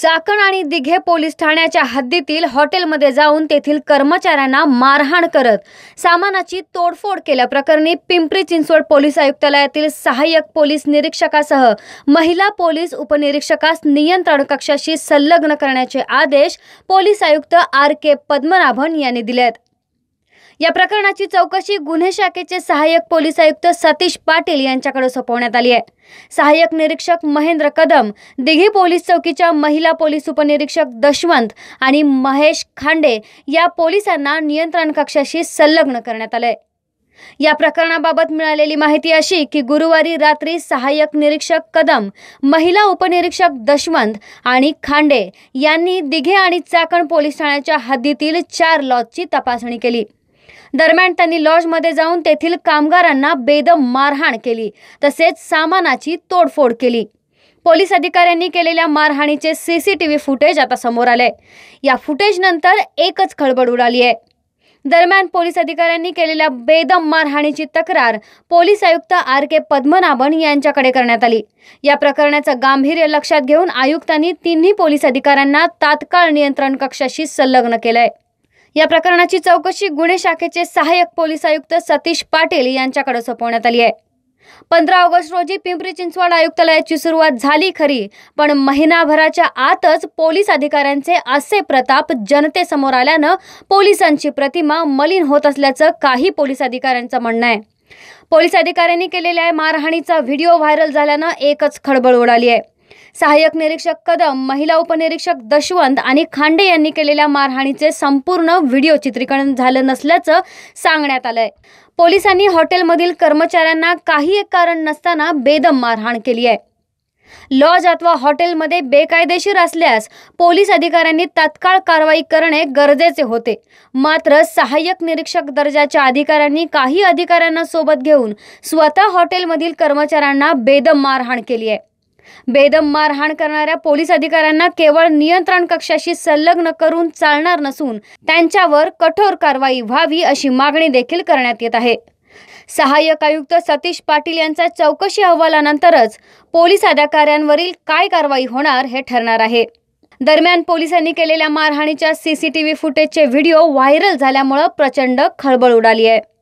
चाकण आणि दिघे पोलीस ठाण्याच्या हद्दीतील हॉटेलमध्ये जाऊन तेथील कर्मचाऱ्यांना मारहाण करत सामानाची तोडफोड केल्याप्रकरणी पिंपरी चिंचवड पोलीस आयुक्तालयातील सहाय्यक पोलीस निरीक्षकासह महिला पोलीस उपनिरीक्षकास नियंत्रण कक्षाशी संलग्न करण्याचे आदेश पोलीस आयुक्त आर के पद्मनाभन यांनी दिलेत या प्रकरणाची चौकशी गुन्हे शाखेचे सहाय्यक पोलीस आयुक्त सतीश पाटील यांच्याकडे सोपवण्यात आली आहे सहाय्यक निरीक्षक महेंद्र कदम दिघी पोलीस चौकीच्या महिला पोलीस उपनिरीक्षक दशवंत आणि महेश खांडे या पोलिसांना नियंत्रण कक्षाशी संलग्न करण्यात आलंय या प्रकरणाबाबत मिळालेली माहिती अशी की गुरुवारी रात्री सहाय्यक निरीक्षक कदम महिला उपनिरीक्षक दशवंत आणि खांडे यांनी दिघे आणि चाकण पोलीस ठाण्याच्या हद्दीतील चार लॉजची तपासणी केली दरम्यान त्यांनी लॉजमध्ये जाऊन तेथील कामगारांना बेदम मारहाण केली तसेच सामानाची तोडफोड केली पोलीस अधिकाऱ्यांनी केलेल्या मारहाणीचे सीसीटीव्ही फुटेज आता समोर आले या फुटेजनंतर एकच खळबळ उडाली आहे दरम्यान पोलीस अधिकाऱ्यांनी केलेल्या बेदम मारहाणीची तक्रार पोलीस आयुक्त आर के पद्मनाभन यांच्याकडे करण्यात आली या प्रकरणाचं गांभीर्य लक्षात घेऊन आयुक्तांनी तिन्ही पोलीस अधिकाऱ्यांना तात्काळ नियंत्रण कक्षाशी संलग्न केलंय या प्रकरणाची चौकशी गुन्हे शाखेचे सहाय्यक पोलीस आयुक्त सतीश पाटील यांच्याकडे सोपवण्यात आली आहे पंधरा ऑगस्ट रोजी पिंपरी चिंचवड आयुक्तालयाची सुरुवात झाली खरी पण महिनाभराच्या आतच पोलीस अधिकाऱ्यांचे असे प्रताप जनतेसमोर आल्यानं पोलिसांची प्रतिमा मलिन होत असल्याचं काही पोलीस अधिकाऱ्यांचं म्हणणं आहे पोलीस अधिकाऱ्यांनी केलेल्या मारहाणीचा व्हिडिओ व्हायरल झाल्यानं एकच खळबळ उडाली आहे सहाय्यक निरीक्षक कदम महिला उपनिरीक्षक दशवंत आणि खांडे यांनी केलेल्या मारहाणीचे संपूर्ण व्हिडिओ चित्रीकरण झालं नसल्याचं सांगण्यात आलंय पोलिसांनी हॉटेलमधील कर्मचाऱ्यांना काही एक कारण नसताना बेदम मारहाण केली आहे लॉज अथवा हॉटेलमध्ये बेकायदेशीर असल्यास पोलीस अधिकाऱ्यांनी तत्काळ कारवाई करणे गरजेचे होते मात्र सहाय्यक निरीक्षक दर्जाच्या अधिकाऱ्यांनी काही अधिकाऱ्यांना सोबत घेऊन स्वतः हॉटेलमधील कर्मचाऱ्यांना बेदम मारहाण केली आहे बेदम मारहाण करणाऱ्या पोलीस अधिकाऱ्यांना केवळ नियंत्रण कक्षाशी संलग्न करून चालणार नसून त्यांच्यावर कठोर कारवाई व्हावी अशी मागणी देखील करण्यात येत आहे सहाय्यक आयुक्त सतीश पाटील यांचा चौकशी अहवालानंतरच पोलीस अधिकाऱ्यांवरील काय कारवाई होणार हे ठरणार आहे दरम्यान पोलिसांनी केलेल्या मारहाणीच्या सीसीटीव्ही फुटेजचे व्हिडिओ व्हायरल झाल्यामुळं प्रचंड खळबळ उडाली आहे